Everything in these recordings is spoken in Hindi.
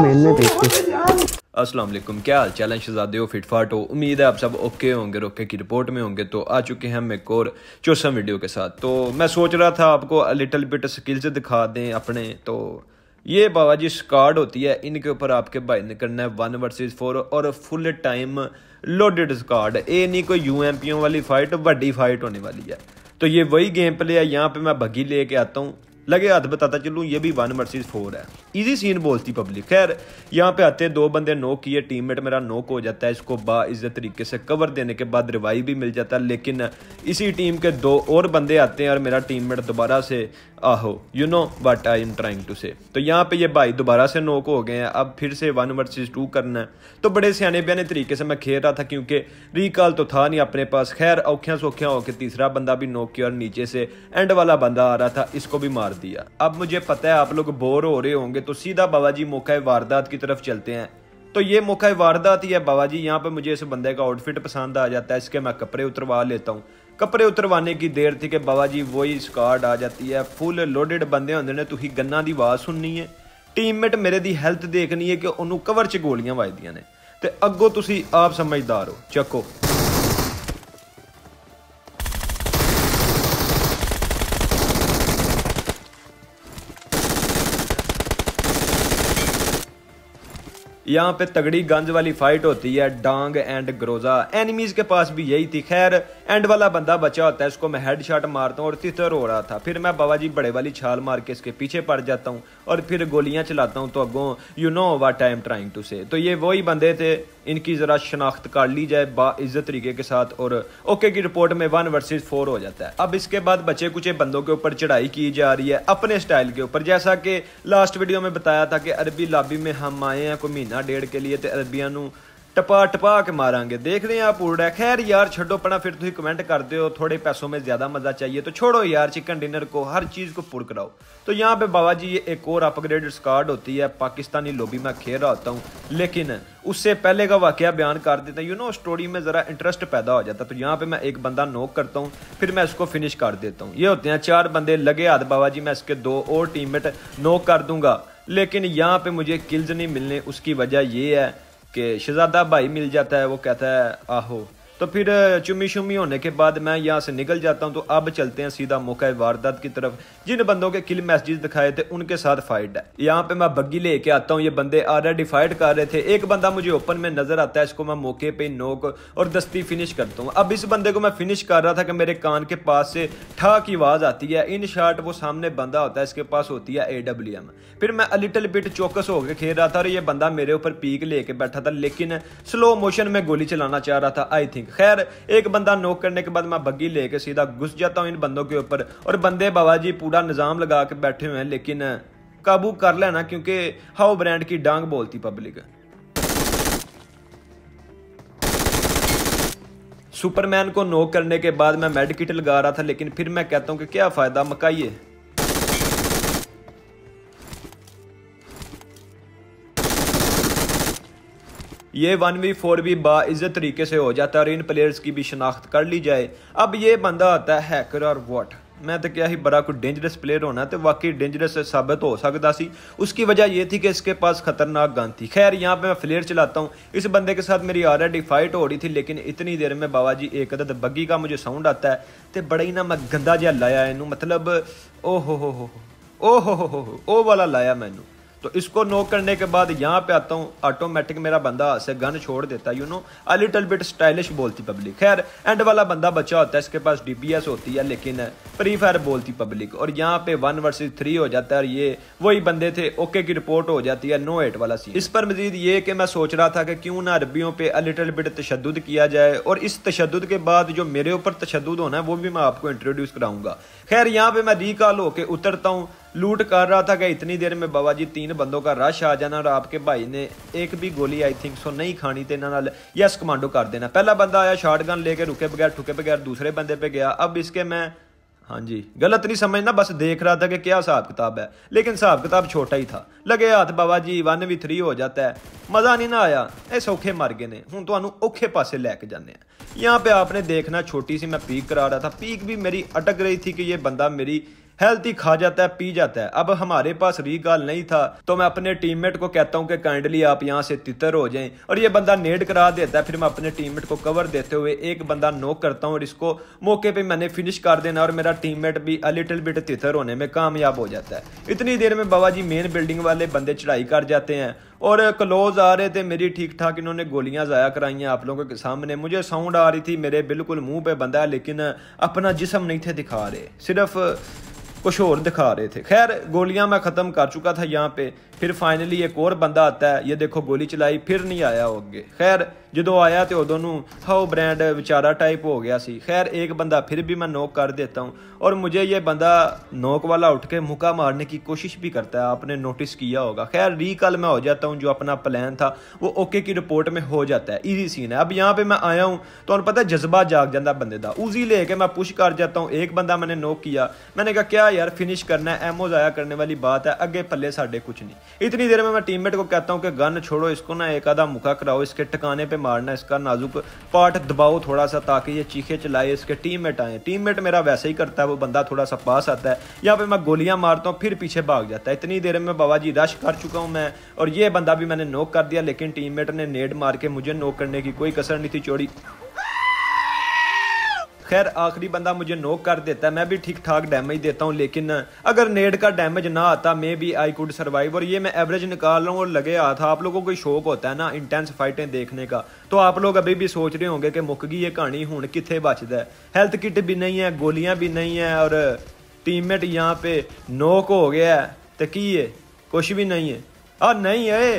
असलम क्या हाल चाल शहजादे हो फिटफाट हो उम्मीद है आप सब ओके होंगे रोके की रिपोर्ट में होंगे तो आ चुके हैं हम एक और चौसा वीडियो के साथ तो मैं सोच रहा था आपको लिटिल बिट स्किल्स दिखा दें अपने तो ये बाबा जी स्कार्ड होती है इनके ऊपर आपके भाई ने करना है वन वर्सेस फोर और फुल टाइम लोडेड स्कॉड ये नहीं कोई यू एम वाली फाइट बड़ी फाइट होने वाली है तो ये वही गेम प्ले है यहाँ पे मैं भगी लेके आता हूँ लगे हाथ बताता चलू ये भी वन वर्सिज फोर है इजी सीन बोलती पब्लिक खैर यहाँ पे आते दो बंदे नोक किए टीममेट मेरा नोक हो जाता है इसको बा इस तरीके से कवर देने के बाद रिवाई भी मिल जाता है लेकिन इसी टीम के दो और बंदे आते हैं और मेरा टीममेट दोबारा से आहो you know what I am trying to say तो यहाँ पे ये भाई दोबारा से नोक हो गए हैं अब फिर से वन वर्सेस टू करना है तो बड़े सियाने बयाने तरीके से मैं खेल रहा था क्योंकि रिकॉल तो था नहीं अपने पास खैर औखियाँ सौखियाँ होकर तीसरा बंदा भी नोक किया और नीचे से एंड वाला बंदा आ रहा था इसको भी मार दिया अब मुझे पता है आप लोग बोर हो रहे होंगे तो सीधा बाबा जी मौका वारदात की तरफ चलते हैं तो ये मौका वारदात ही है बाबा जी यहाँ पे मुझे इस बंदे का आउटफिट पसंद आ जाता है इसके मैं कपड़े उतरवा लेता हूँ ਕਪੜੇ ਉਤਰਵਾਨੇ ਕੀ ਦੇਰ थी ਕਿ ਬਾਬਾ ਜੀ ਵੋਈ स्कॉट ਆ ਜਾਂਦੀ ਹੈ ਫੁੱਲ ਲੋਡਡ ਬੰਦੇ ਹੁੰਦੇ ਨੇ ਤੁਸੀਂ ਗੰਨਾਂ ਦੀ ਆਵਾਜ਼ ਸੁਣਨੀ ਹੈ ਟੀਮਮੇਟ ਮੇਰੇ ਦੀ ਹੈਲਥ ਦੇਖਣੀ ਹੈ ਕਿ ਉਹਨੂੰ ਕਵਰ 'ਚ ਗੋਲੀਆਂ ਵੱਜਦੀਆਂ ਨੇ ਤੇ ਅੱਗੋਂ ਤੁਸੀਂ ਆਪ ਸਮਝਦਾਰ ਹੋ ਚੱਕੋ यहाँ पे तगड़ी गंज वाली फाइट होती है डांग एंड ग्रोजा एनिमीज के पास भी यही थी खैर एंड वाला बंदा बचा होता है इसको मैं हेड शॉट मारता हूँ और तितर हो रहा था फिर मैं बाबा जी बड़े वाली छाल मार के इसके पीछे पड़ जाता हूँ और फिर गोलियाँ चलाता हूँ तो अगो you know what I am trying to say तो ये वही बंदे थे इनकी ज़रा शनाख्त कर ली जाए बाज़्ज़त तरीके के साथ और ओके की रिपोर्ट में वन वर्सेज फोर हो जाता है अब इसके बाद बचे कुछ बंदों के ऊपर चढ़ाई की जा रही है अपने स्टाइल के ऊपर जैसा कि लास्ट वीडियो में बताया था कि अरबी लाबी में हम आए हैं को महीना ਮਹੀਨਾ ਡੇਢ ਕੇ ਲਈ ਤੇ ਅਰਬੀਆਂ ਨੂੰ ਟਪਾ ਟਪਾ ਕੇ ਮਾਰਾਂਗੇ ਦੇਖਦੇ ਆਂ ਪੂਰਾ ਖੈਰ ਯਾਰ ਛੱਡੋ ਪਣਾ ਫਿਰ ਤੁਸੀਂ ਕਮੈਂਟ करते हो थोड़े पैसों में ज़्यादा मज़ा चाहिए तो छोड़ो यार चिकन डिनर को हर चीज़ को पुर कराओ तो यहाँ पे बाबा जी ये एक और अपग्रेडेड स्कार्ड होती है पाकिस्तानी लोबी में खेल रहा होता हूँ लेकिन उससे पहले का वाक्य बयान कर देता यू नो स्टोरी में ज़रा इंटरेस्ट पैदा हो जाता तो यहाँ पे मैं एक बंदा नोक करता हूँ फिर मैं इसको फिनिश कर देता हूँ ये होते हैं चार बंदे लगे हाथ बाबा जी मैं इसके दो और टीम नोक कर दूंगा लेकिन यहाँ पे मुझे किल्ज नहीं मिलने उसकी वजह ये है कि शहजादा भाई मिल जाता है वो कहता है आहो तो फिर चुमी शुमी होने के बाद मैं यहाँ से निकल जाता हूँ तो अब चलते हैं सीधा मौका वारदात की तरफ जिन बंदों के किल मैसेज दिखाए थे उनके साथ फाइट है यहाँ पे मैं बग्गी लेके आता हूँ ये बंदे ऑलरेडी फाइट कर रहे थे एक बंदा मुझे ओपन में नजर आता है इसको मैं मौके पे नोक और दस्ती फिनिश करता हूँ अब इस बंदे को मैं फिनिश कर रहा था कि मेरे कान के पास से ठा की आवाज आती है इन शार्ट वो सामने बंदा होता है इसके पास होती है ए डब्ल्यू एम फिर मैं लिटिल बिट चौकस होकर खेल रहा था और ये बंदा मेरे ऊपर पीक लेके बैठा था लेकिन स्लो मोशन में गोली चलाना चाह रहा था आई थिंक खैर एक बंदा नोक करने के बाद मैं बग्गी लेके सीधा घुस जाता हूँ इन बंदों के ऊपर और बंदे बाबा जी पूरा निज़ाम लगा के बैठे हुए हैं लेकिन काबू कर लेना क्योंकि हाउ ब्रांड की डांग बोलती पब्लिक सुपरमैन को नोक करने के बाद मैं मेड लगा रहा था लेकिन फिर मैं कहता हूँ कि क्या फ़ायदा मकाइए ये वन वी फोर भी बाज़्ज़त तरीके से हो जाता है और इन प्लेयर्स की भी शनाख्त कर ली जाए अब ये बंदा आता है हैकर और वॉट मैं तो क्या ही बड़ा कोई डेंजरस प्लेयर होना तो वाकई डेंजरस साबित हो सकता सी उसकी वजह ये थी कि इसके पास खतरनाक गन थी खैर यहाँ पे मैं फ्लेयर चलाता हूँ इस बंदे के साथ मेरी ऑलरेडी फाइट हो रही थी लेकिन इतनी देर में बाबा जी एक अदद बग्गी का मुझे साउंड आता है तो बड़ा ही ना मैं गंदा जहा लाया इनू मतलब ओ हो हो हो ओ हो हो हो ओ वाला लाया मैनू तो इसको नो करने के बाद यहाँ पे आता हूँ ऑटोमेटिक मेरा बंदा से गन छोड़ देता है you know a little bit stylish बोलती पब्लिक खैर एंड वाला बंदा बचा होता है इसके पास डीपीएस होती है लेकिन फ्री फायर बोलती पब्लिक और यहाँ पे वन वर्स थ्री हो जाता है और ये वही बंदे थे ओके की रिपोर्ट हो जाती है नो एट वाला सीन इस पर मजीद ये कि मैं सोच रहा था कि क्यों ना अरबियों पे अ लिटल बिट तशद किया जाए और इस तशद के बाद जो मेरे ऊपर तशद होना है वो भी मैं आपको इंट्रोड्यूस कराऊंगा खैर यहाँ पे मैं रिकॉल होके उतरता हूँ लूट कर रहा था कि इतनी देर में बाबा जी तीन बंदों का रश आ जाना और आपके भाई ने एक भी गोली आई थिंक सो नहीं खानी तो इन्हों यस कमांडो कर देना पहला बंदा आया शॉर्ट गन लेके रुके बगैर ठुके बगैर दूसरे बंदे पे गया अब इसके मैं ਹਾਂਜੀ ਗਲਤ ਨਹੀਂ ਸਮਝਣਾ ਬਸ ਦੇਖ ਰਹਾ ਤਾਂ ਕਿ ਕਿਆ ਹਿਸਾਬ ਕਿਤਾਬ ਹੈ ਲੇਕਿਨ ਹਿਸਾਬ ਕਿਤਾਬ ਛੋਟਾ ਹੀ ਥਾ ਲਗੇ ਹੱਥ ਬਾਬਾ ਜੀ 1 ਵੀ 3 ਹੋ ਜਾਂਦਾ ਹੈ ਮਜ਼ਾ ਨਹੀਂ ਨਾ ਆਇਆ ਇਹ ਸੌਖੇ ਮਰ ਗਏ ਨੇ ਹੁਣ ਤੁਹਾਨੂੰ ਔਖੇ ਪਾਸੇ ਲੈ ਕੇ ਜਾਂਦੇ ਆ ਯਹਾਂ ਪੇ ਆਪਨੇ ਦੇਖਣਾ ਛੋਟੀ ਸੀ ਮੈਂ ਪੀਕ ਕਰਾ ਰਹਾ ਥਾ ਪੀਕ ਵੀ ਮੇਰੀ ਅਟਕ ਰਹੀ ਥੀ ਕਿ ਇਹ ਬੰਦਾ ਮੇਰੀ हेल्थी खा जाता है पी जाता है अब हमारे पास रीगाल नहीं था तो मैं अपने टीममेट को कहता हूँ कि काइंडली आप यहाँ से तितर हो जाएं और ये बंदा नेट करा देता है फिर मैं अपने टीममेट को कवर देते हुए एक बंदा नोक करता हूँ और इसको मौके पर मैंने फिनिश कर देना और मेरा टीम भी अ लिटिल बिट तितर होने में कामयाब हो जाता है इतनी देर में बाबा जी मेन बिल्डिंग वाले बंदे चढ़ाई कर जाते हैं और क्लोज आ रहे थे मेरी ठीक ठाक इन्होंने गोलियां ज़ाया कराई हैं आप लोगों के सामने मुझे साउंड आ रही थी मेरे बिल्कुल मुंह पे बंदा लेकिन अपना जिसम नहीं थे दिखा रहे सिर्फ कुछ और दिखा रहे थे खैर गोलियां मैं ख़त्म कर चुका था यहाँ पे फिर फाइनली एक और बंदा आता है ये देखो गोली चलाई फिर नहीं आया अगे खैर जो आया तो उदों हाउ ब्रांड बेचारा टाइप हो गया सी खैर एक बंदा फिर भी मैं नोक कर देता हूँ और मुझे ये बंदा नोक वाला उठ के मुका मारने की कोशिश भी करता है आपने नोटिस किया होगा खैर रिकॉल मैं हो जाता हूँ जो अपना प्लान था वो ओके की रिपोर्ट में हो जाता है ईजी सीन है अब यहाँ पे मैं आया हूँ तो पता जज्बा जाग जाता बंदे का उसी लेके मैं पुश कर जाता हूँ एक बंदा मैंने नोक किया मैंने कहा क्या यार फिनिश करना है एमओ ज़ाया करने वाली बात है अगे पल्ले साढ़े कुछ नहीं इतनी देर में मैं टीममेट को कहता हूँ कि गन छोड़ो इसको ना एक आधा मुखा कराओ इसके ठिकाने पे मारना इसका नाजुक पार्ट दबाओ थोड़ा सा ताकि ये चीखे चलाए इसके टीम मेट आए टीम मेट मेरा वैसे ही करता है वो बंदा थोड़ा सा पास आता है या फिर मैं गोलियां मारता हूँ फिर पीछे भाग जाता है इतनी देर में बाबा जी रश कर चुका हूँ मैं और ये बंदा भी मैंने नोक कर दिया लेकिन टीम ने नेट मार के मुझे नोक करने की कोई कसर नहीं थी चोरी खैर आखिरी बंदा मुझे नोक कर देता है मैं भी ठीक ठाक डैमेज देता हूँ लेकिन अगर नेट का डैमेज ना आता maybe I could survive और ये मैं एवरेज निकाल रहा हूँ और लगे रहा था आप लोगों को शौक होता है ना इंटेंस फाइटें देखने का तो आप लोग अभी भी सोच रहे होंगे कि मुक गई ये कहानी हूँ कितने बचता है हेल्थ किट भी नहीं है गोलियाँ भी नहीं है और टीममेट यहाँ पे नोक हो गया है तो की है कुछ भी नहीं है और नहीं है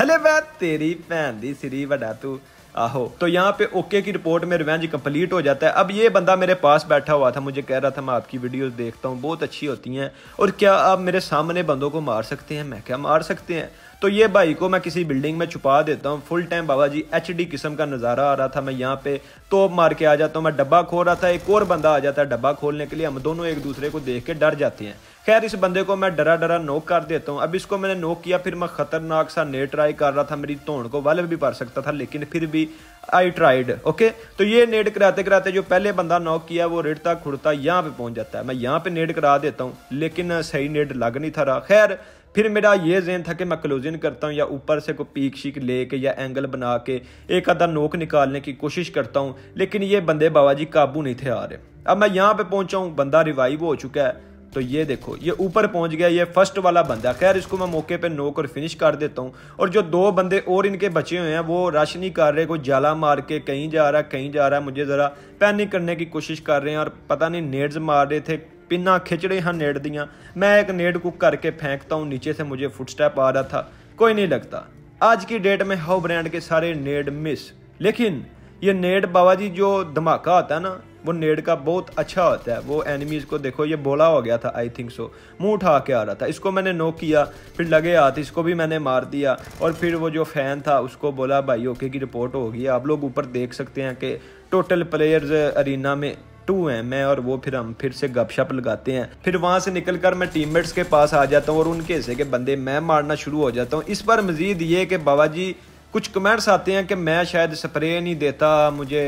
थले बह तेरी भैन दी सिरी वडा तू आहो तो यहाँ पे ओके की रिपोर्ट में रिवेंज कंप्लीट हो जाता है अब ये बंदा मेरे पास बैठा हुआ था मुझे कह रहा था मैं आपकी वीडियोस देखता हूँ बहुत अच्छी होती हैं और क्या आप मेरे सामने बंदों को मार सकते हैं मैं क्या मार सकते हैं तो ये भाई को मैं किसी बिल्डिंग में छुपा देता हूँ फुल टाइम बाबा जी एच डी किस्म का नज़ारा आ रहा था मैं यहाँ पे तो मार के आ जाता हूँ मैं डब्बा खो रहा था एक और बंदा आ जाता है डब्बा खोलने के लिए हम दोनों एक दूसरे को देख के डर जाते हैं खैर इस बंदे को मैं डरा डरा नोक कर देता हूँ अब इसको मैंने नोक किया फिर मैं खतरनाक सा ने ट्राई कर रहा था मेरी धोन को वाले भी पड़ सकता था लेकिन फिर भी आई ट्राइड ओके तो ये नेट कराते कराते जो पहले बंदा नोक किया वो रेड़ता खुड़ता यहाँ पे पहुंच जाता है मैं यहाँ पे नेट करा देता हूँ लेकिन सही नेट लग नहीं था रहा खैर फिर मेरा ये जेन था कि मैं क्लोजिन करता हूँ या ऊपर से कोई पीक शीक ले के या एंगल बना के एक आधा नोक निकालने की कोशिश करता हूँ लेकिन ये बंदे बाबा जी काबू नहीं थे आ रहे अब मैं यहाँ पे पहुंचा हूँ बंदा रिवाइव हो चुका है तो ये देखो ये ऊपर पहुंच गया ये फर्स्ट वाला बंदा खैर इसको मैं मौके पे नोक और फिनिश कर देता हूँ और जो दो बंदे और इनके बचे हुए हैं वो रश नहीं कर रहे कोई जाला मार के कहीं जा रहा कहीं जा रहा मुझे ज़रा पैनिक करने की कोशिश कर रहे हैं और पता नहीं नेड्स मार रहे थे पिन्ना खिचड़े हैं नेट दियाँ मैं एक नेट को करके फेंकता हूँ नीचे से मुझे फुट आ रहा था कोई नहीं लगता आज की डेट में हाउ ब्रांड के सारे नेड मिस लेकिन ये नेट बाबा जी जो धमाका आता है ना वो नेड का बहुत अच्छा होता है वो एनिमीज़ को देखो ये बोला हो गया था आई थिंक सो मुंह उठा के आ रहा था इसको मैंने नो किया फिर लगे हाथ इसको भी मैंने मार दिया और फिर वो जो फ़ैन था उसको बोला भाई ओके की रिपोर्ट होगी आप लोग ऊपर देख सकते हैं कि टोटल प्लेयर्स अरीना में टू हैं मैं और वो फिर हम फिर से गपशप लगाते हैं फिर वहाँ से निकल कर मैं टीममेट्स के पास आ जाता हूँ और उनके हिस्से के बंदे मैं मारना शुरू हो जाता हूँ इस पर मज़ीद ये कि बाबा जी कुछ कमेंट्स आते हैं कि मैं शायद स्प्रे नहीं देता मुझे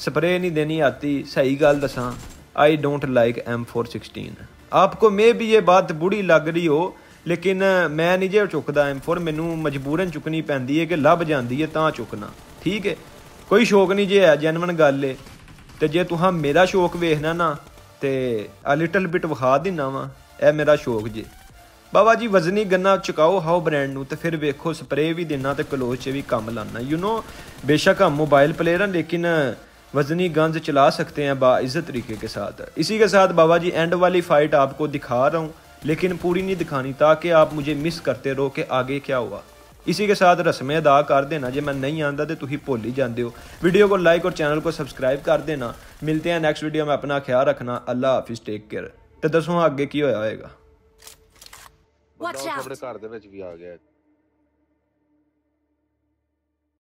ਸਪਰੇ ਨਹੀਂ ਦੇਣੀ ਆਤੀ ਸਹੀ ਗੱਲ ਦਸਾਂ ਆਈ ਡੋਨਟ ਲਾਈਕ M416 ਆਪਕੋ ਮੇ ਵੀ ਇਹ ਬਾਤ ਬੁੜੀ ਲੱਗ ਰਹੀ ਹੋ ਲੇਕਿਨ ਮੈਂ ਨਹੀਂ ਜੇ ਚੁੱਕਦਾ M4 ਮੈਨੂੰ ਮਜਬੂਰਨ ਚੁੱਕਣੀ ਪੈਂਦੀ ਹੈ ਕਿ ਲੱਭ ਜਾਂਦੀ ਹੈ ਤਾਂ ਚੁੱਕਣਾ ਠੀਕ ਹੈ ਕੋਈ ਸ਼ੌਕ ਨਹੀਂ ਜੇ ਹੈ ਜੈਨੂਨ ਗੱਲ ਹੈ ਤੇ ਜੇ ਤੁਹਾਂ ਮੇਰਾ ਸ਼ੌਕ ਵੇਖਣਾ ਨਾ ਤੇ ਆ ਲਿਟਲ ਬਿਟ ਵਿਖਾ ਦਿੰਨਾ ਵਾ ਇਹ ਮੇਰਾ ਸ਼ੌਕ ਜੇ ਬਾਬਾ ਜੀ ਵਜ਼ਨੀ ਗੰਨਾ ਚੁਕਾਓ ਹਾਓ ਬ੍ਰਾਂਡ ਨੂੰ ਤੇ ਫਿਰ ਵੇਖੋ ਸਪਰੇ ਵੀ ਦੇਣਾ ਤੇ ਕਲੋਜ਼ 'ਚ ਵੀ ਕੰਮ ਲਾਣਾ ਯੂ نو ਬੇਸ਼ੱਕ ਆ ਮੋਬਾਈਲ ਪਲੇਅਰ ਆ ਲੇਕਿਨ वजनी गंज चला सकते हैं बाज़्ज़त तरीके के साथ इसी के साथ बाबा जी एंड वाली फ़ाइट आपको दिखा रहा हूँ लेकिन पूरी नहीं दिखानी ताकि आप मुझे मिस करते रहो कि आगे क्या हुआ इसी के साथ रस्में अदा कर देना जे मैं नहीं आता तो तुम भुल ही जाते हो वीडियो को लाइक और चैनल को सब्सक्राइब कर देना मिलते हैं नैक्सट वीडियो में अपना ख्याल रखना अल्लाह हाफिज़ टेक केयर तो दसो अगे की होया होएगा